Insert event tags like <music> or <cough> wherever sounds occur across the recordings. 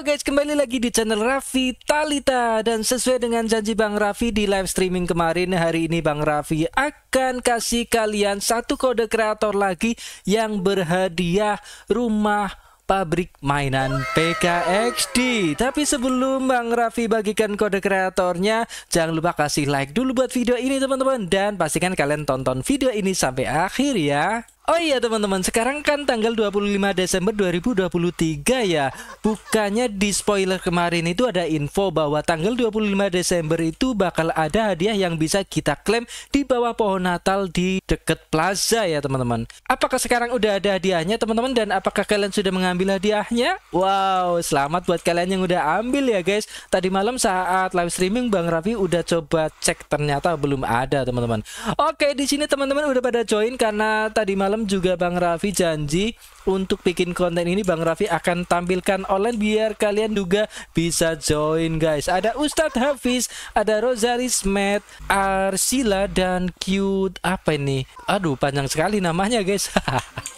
Halo guys, kembali lagi di channel Raffi Talita Dan sesuai dengan janji Bang Raffi di live streaming kemarin Hari ini Bang Raffi akan kasih kalian satu kode kreator lagi Yang berhadiah rumah pabrik mainan PKXD. Tapi sebelum Bang Raffi bagikan kode kreatornya, jangan lupa kasih like dulu buat video ini teman-teman dan pastikan kalian tonton video ini sampai akhir ya. Oh iya teman-teman, sekarang kan tanggal 25 Desember 2023 ya. Bukannya di spoiler kemarin itu ada info bahwa tanggal 25 Desember itu bakal ada hadiah yang bisa kita klaim di bawah pohon Natal di deket plaza ya teman-teman. Apakah sekarang udah ada hadiahnya teman-teman dan apakah kalian sudah mengambil hadiahnya? Wow, selamat buat kalian yang udah ambil ya guys. Tadi malam saat live streaming Bang Raffi udah coba cek ternyata belum ada teman-teman. Oke, di sini teman-teman udah pada join karena tadi malam malam juga Bang Raffi janji untuk bikin konten ini Bang Raffi akan tampilkan online biar kalian juga bisa join guys. Ada Ustadz Hafiz, ada Rosaris Smet, Arsila dan Cute apa ini? Aduh panjang sekali namanya guys. <laughs>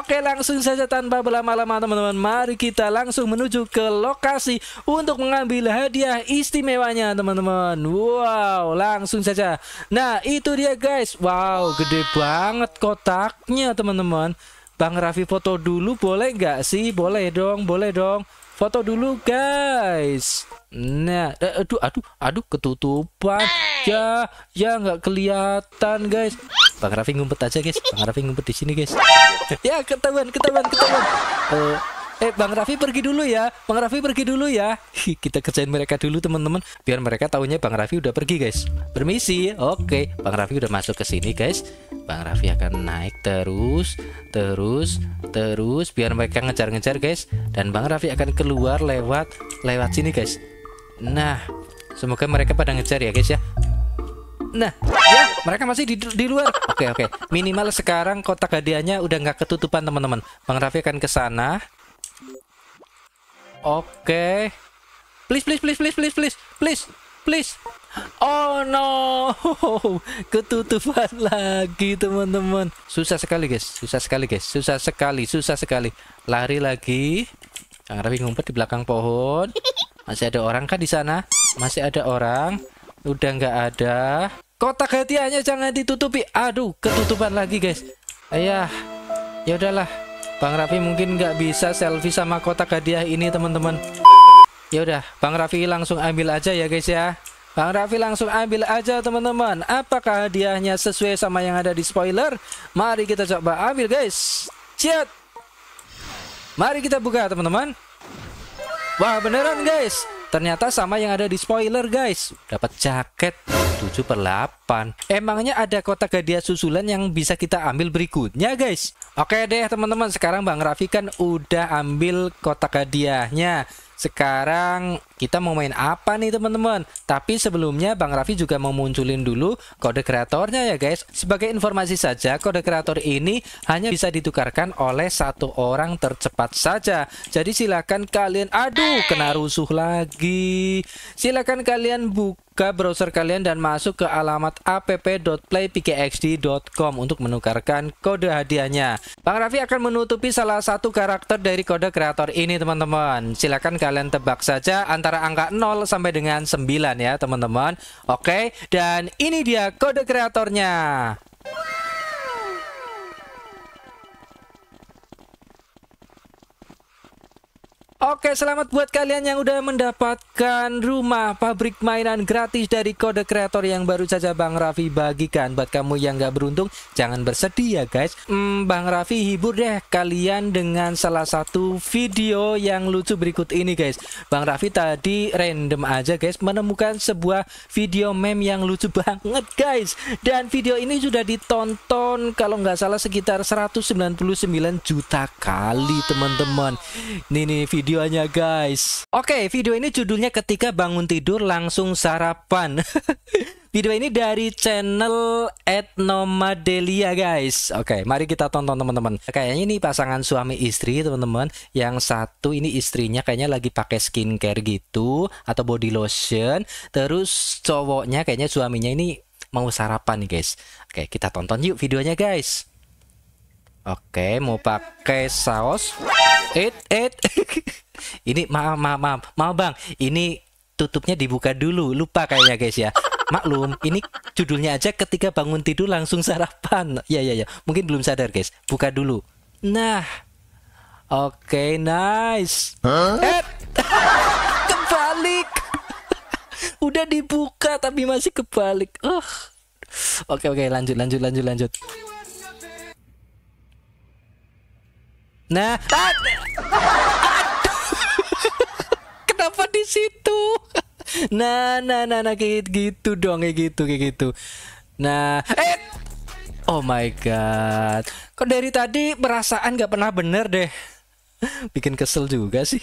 Oke langsung saja tanpa berlama-lama teman-teman Mari kita langsung menuju ke lokasi Untuk mengambil hadiah istimewanya teman-teman Wow langsung saja Nah itu dia guys Wow gede banget kotaknya teman-teman Bang Raffi foto dulu boleh nggak sih? Boleh dong boleh dong Foto dulu guys Nah, eh, aduh, aduh, aduh, ketutupan. Ya, ya nggak kelihatan, guys. Bang Raffi ngumpet aja, guys. Bang Raffi ngumpet di sini, guys. <laughs> Ya, ketahuan, ketahuan, ketahuan. Uh, eh, Bang Raffi pergi dulu ya. Bang Raffi pergi dulu ya. <laughs> Kita kerjain mereka dulu, teman-teman. Biar mereka tahunya Bang Raffi udah pergi, guys. Permisi. Oke, Bang Raffi udah masuk ke sini, guys. Bang Raffi akan naik terus, terus, terus. Biar mereka ngejar-ngejar, guys. Dan Bang Raffi akan keluar lewat, lewat sini, guys. Nah, semoga mereka pada ngejar ya guys ya. Nah, ya mereka masih di, di luar. Oke okay, oke. Okay. Minimal sekarang kotak hadiahnya udah nggak ketutupan teman-teman. Bang Raffi akan ke sana. Oke. Okay. Please please please please please please please please. Oh no, <laughs> ketutupan lagi teman-teman. Susah sekali guys, susah sekali guys, susah sekali, susah sekali. Lari lagi. Bang Raffi ngumpet di belakang pohon. Masih ada orang kan di sana? Masih ada orang? Udah nggak ada. Kotak hadiahnya jangan ditutupi. Aduh, ketutupan lagi guys. Ayah, ya udahlah. Bang Raffi mungkin nggak bisa selfie sama kotak hadiah ini teman-teman. Ya udah, Bang Raffi langsung ambil aja ya guys ya. Bang Raffi langsung ambil aja teman-teman Apakah hadiahnya sesuai sama yang ada di spoiler? Mari kita coba ambil guys Ciat Mari kita buka teman-teman Wah beneran guys Ternyata sama yang ada di spoiler guys Dapat jaket 7 per 8 Emangnya ada kotak hadiah susulan yang bisa kita ambil berikutnya guys Oke deh teman-teman Sekarang Bang Rafi kan udah ambil kotak hadiahnya sekarang kita mau main apa nih teman-teman? Tapi sebelumnya Bang Raffi juga mau munculin dulu kode kreatornya ya guys. Sebagai informasi saja, kode kreator ini hanya bisa ditukarkan oleh satu orang tercepat saja. Jadi silakan kalian aduh kena rusuh lagi. Silakan kalian buka buka browser kalian dan masuk ke alamat app.playpkxd.com untuk menukarkan kode hadiahnya. Bang Raffi akan menutupi salah satu karakter dari kode kreator ini teman-teman. Silahkan kalian tebak saja antara angka 0 sampai dengan 9 ya teman-teman. Oke, dan ini dia kode kreatornya. Oke, selamat buat kalian yang udah mendapatkan rumah pabrik mainan gratis dari kode kreator yang baru saja Bang Raffi bagikan. Buat kamu yang gak beruntung, jangan bersedih ya guys. Hmm, Bang Raffi hibur deh kalian dengan salah satu video yang lucu berikut ini guys. Bang Raffi tadi random aja guys menemukan sebuah video meme yang lucu <laughs> banget guys. Dan video ini sudah ditonton kalau nggak salah sekitar 199 juta kali teman-teman. Nih nih video videonya guys Oke video ini judulnya ketika bangun tidur langsung sarapan <laughs> Video ini dari channel Etnomadelia guys Oke mari kita tonton teman-teman Kayaknya ini pasangan suami istri teman-teman Yang satu ini istrinya kayaknya lagi pakai skincare gitu Atau body lotion Terus cowoknya kayaknya suaminya ini mau sarapan nih guys Oke kita tonton yuk videonya guys Oke mau pakai saus Eh, <laughs> eh. ini maaf, maaf, maaf, maaf bang. Ini tutupnya dibuka dulu. Lupa kayaknya guys ya. Maklum, ini judulnya aja ketika bangun tidur langsung sarapan. Ya, ya, ya. Mungkin belum sadar guys. Buka dulu. Nah, oke, okay, nice. Huh? Eight. <laughs> kebalik. <laughs> Udah dibuka tapi masih kebalik. Oh. Oke, okay, oke, okay, lanjut, lanjut, lanjut, lanjut. Nah, <laughs> kenapa di situ? Nah, nah, nah, nah, kayak gitu dong, kayak gitu, kayak gitu. Nah, eh, oh my god, kok dari tadi perasaan gak pernah bener deh, bikin kesel juga sih.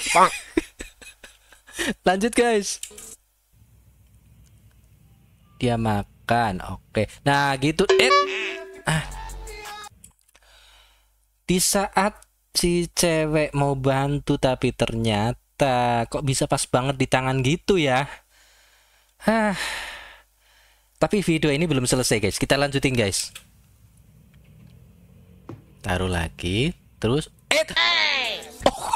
<laughs> Lanjut guys. Dia makan, oke. Nah, gitu. Eh, ah. Di saat si cewek mau bantu tapi ternyata kok bisa pas banget di tangan gitu ya. Hah. Tapi video ini belum selesai guys. Kita lanjutin guys. Taruh lagi, terus eh <laughs> oh.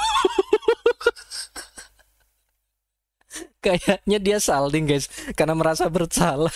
Kayaknya dia salting guys karena merasa bersalah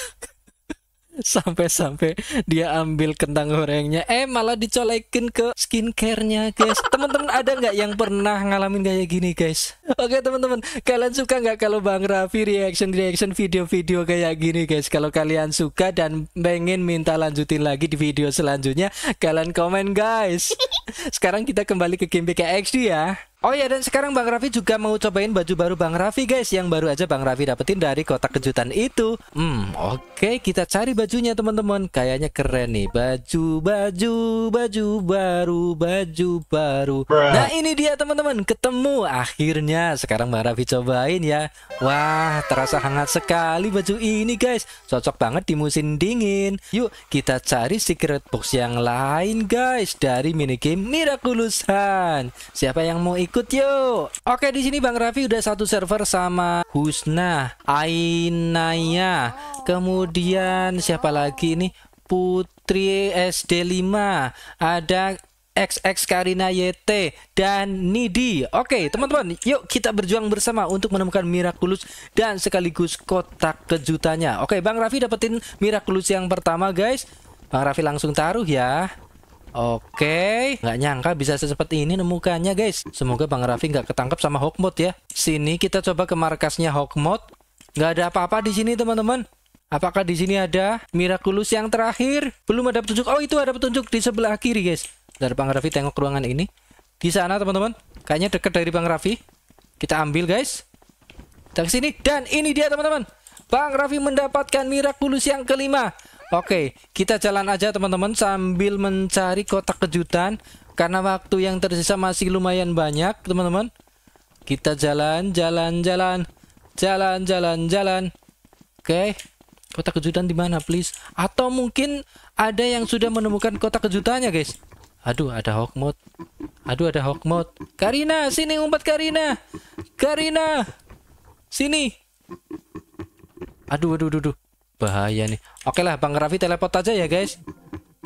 sampai-sampai <laughs> dia ambil kentang gorengnya eh malah dicolekin ke skincarenya guys teman-teman ada nggak yang pernah ngalamin kayak gini guys oke teman-teman kalian suka nggak kalau bang Raffi reaction reaction video-video kayak gini guys kalau kalian suka dan pengen minta lanjutin lagi di video selanjutnya kalian komen guys <laughs> sekarang kita kembali ke game PKXD ya Oh ya dan sekarang Bang Raffi juga mau cobain baju baru Bang Raffi guys Yang baru aja Bang Raffi dapetin dari kotak kejutan itu Hmm oke okay, kita cari bajunya teman-teman Kayaknya keren nih Baju baju baju baru baju baru Bruh. Nah ini dia teman-teman ketemu akhirnya Sekarang Bang Raffi cobain ya Wah terasa hangat sekali baju ini guys Cocok banget di musim dingin Yuk kita cari secret box yang lain guys Dari minigame Miraculous Hunt Siapa yang mau ikut? ikut yuk. Oke, di sini Bang Raffi udah satu server sama Husna, Ainaya, kemudian siapa lagi ini? Putri SD5, ada XX Karina YT dan Nidi. Oke, teman-teman, yuk kita berjuang bersama untuk menemukan Miraculous dan sekaligus kotak kejutannya. Oke, Bang Raffi dapetin Miraculous yang pertama, guys. Bang Raffi langsung taruh ya. Oke, nggak nyangka bisa secepat ini nemukannya guys. Semoga Bang Raffi nggak ketangkep sama Hawkmoth ya. Sini kita coba ke markasnya Hawkmoth. Nggak ada apa-apa di sini teman-teman. Apakah di sini ada Miraculous yang terakhir? Belum ada petunjuk. Oh, itu ada petunjuk di sebelah kiri, guys. Dari Bang Raffi tengok ruangan ini. Di sana, teman-teman. Kayaknya dekat dari Bang Raffi. Kita ambil, guys. Kita ke sini. Dan ini dia, teman-teman. Bang Raffi mendapatkan Miraculous yang kelima. Oke, kita jalan aja teman-teman sambil mencari kotak kejutan karena waktu yang tersisa masih lumayan banyak, teman-teman. Kita jalan, jalan, jalan. Jalan, jalan, jalan. Oke. Kotak kejutan di mana, please? Atau mungkin ada yang sudah menemukan kotak kejutannya, guys. Aduh, ada hawk mode. Aduh, ada hawk mode. Karina, sini umpat Karina. Karina. Sini. Aduh, aduh, aduh, aduh bahaya nih oke lah bang Raffi teleport aja ya guys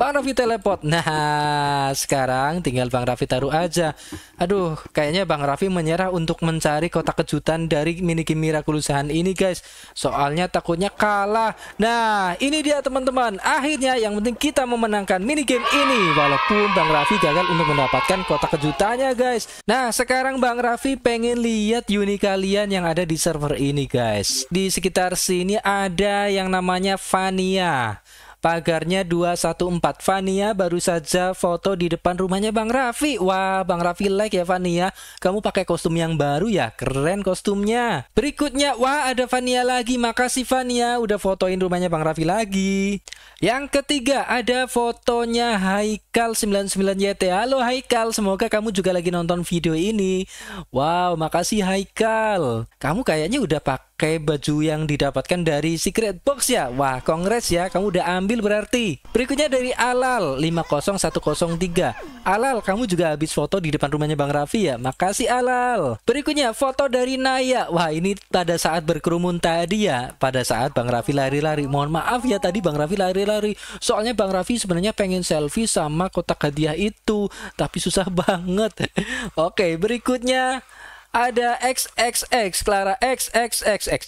Bang Raffi teleport. Nah, sekarang tinggal Bang Raffi taruh aja. Aduh, kayaknya Bang Raffi menyerah untuk mencari kotak kejutan dari mini game Miraculousahan ini, guys. Soalnya takutnya kalah. Nah, ini dia teman-teman. Akhirnya yang penting kita memenangkan mini game ini walaupun Bang Raffi gagal untuk mendapatkan kotak kejutannya, guys. Nah, sekarang Bang Raffi pengen lihat unit kalian yang ada di server ini, guys. Di sekitar sini ada yang namanya Vania. Pagarnya 214. Vania baru saja foto di depan rumahnya Bang Raffi. Wah, Bang Raffi like ya Vania Kamu pakai kostum yang baru ya. Keren kostumnya. Berikutnya, wah ada Vania lagi. Makasih Vania udah fotoin rumahnya Bang Raffi lagi. Yang ketiga, ada fotonya Haikal 99 YT. Halo Haikal, semoga kamu juga lagi nonton video ini. Wow, makasih Haikal. Kamu kayaknya udah pakai baju yang didapatkan dari Secret Box ya. Wah, kongres ya. Kamu udah ambil ambil berarti. Berikutnya dari Alal 50103. Alal, kamu juga habis foto di depan rumahnya Bang Raffi ya? Makasih Alal. Berikutnya foto dari Naya. Wah, ini pada saat berkerumun tadi ya. Pada saat Bang Raffi lari-lari. Mohon maaf ya tadi Bang Raffi lari-lari. Soalnya Bang Raffi sebenarnya pengen selfie sama kotak hadiah itu, tapi susah <laughs> banget. Oke, berikutnya ada XXX Clara X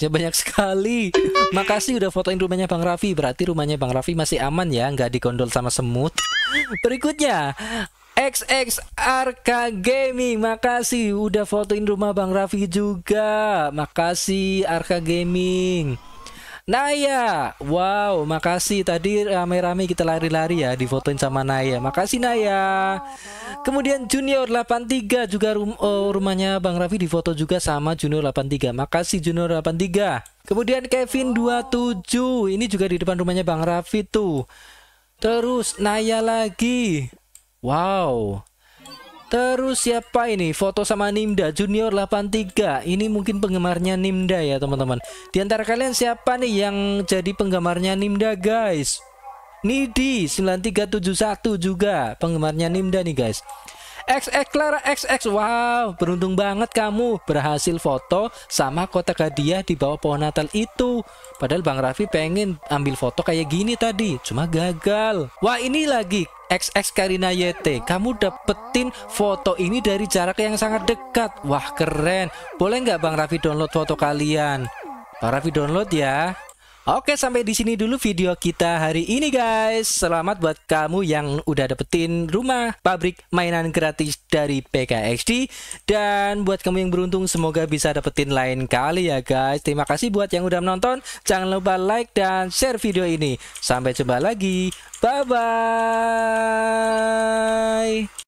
nya banyak sekali. Makasih udah fotoin rumahnya Bang Raffi. Berarti rumahnya Bang Raffi masih aman ya, nggak dikondol sama semut. Berikutnya XX RK Gaming Makasih udah fotoin rumah Bang Raffi juga Makasih Arka Gaming Naya. Wow, makasih tadi rame-rame kita lari-lari ya difotoin sama Naya. Makasih Naya. Kemudian Junior 83 juga rum oh, rumahnya Bang Raffi difoto juga sama Junior 83. Makasih Junior 83. Kemudian Kevin 27. Ini juga di depan rumahnya Bang Raffi tuh. Terus Naya lagi. Wow. Terus siapa ini? Foto sama Nimda Junior 83. Ini mungkin penggemarnya Nimda ya, teman-teman. Di antara kalian siapa nih yang jadi penggemarnya Nimda, guys? Nidi 9371 juga penggemarnya Nimda nih, guys. XX Clara XX Wow beruntung banget kamu berhasil foto sama Kota hadiah di bawah pohon natal itu Padahal Bang Raffi pengen ambil foto kayak gini tadi cuma gagal Wah ini lagi XX Karina YT kamu dapetin foto ini dari jarak yang sangat dekat wah keren boleh nggak Bang Raffi download foto kalian Bang Raffi download ya Oke, sampai di sini dulu video kita hari ini guys. Selamat buat kamu yang udah dapetin rumah pabrik mainan gratis dari PKXD dan buat kamu yang beruntung semoga bisa dapetin lain kali ya guys. Terima kasih buat yang udah menonton. Jangan lupa like dan share video ini. Sampai jumpa lagi. Bye bye.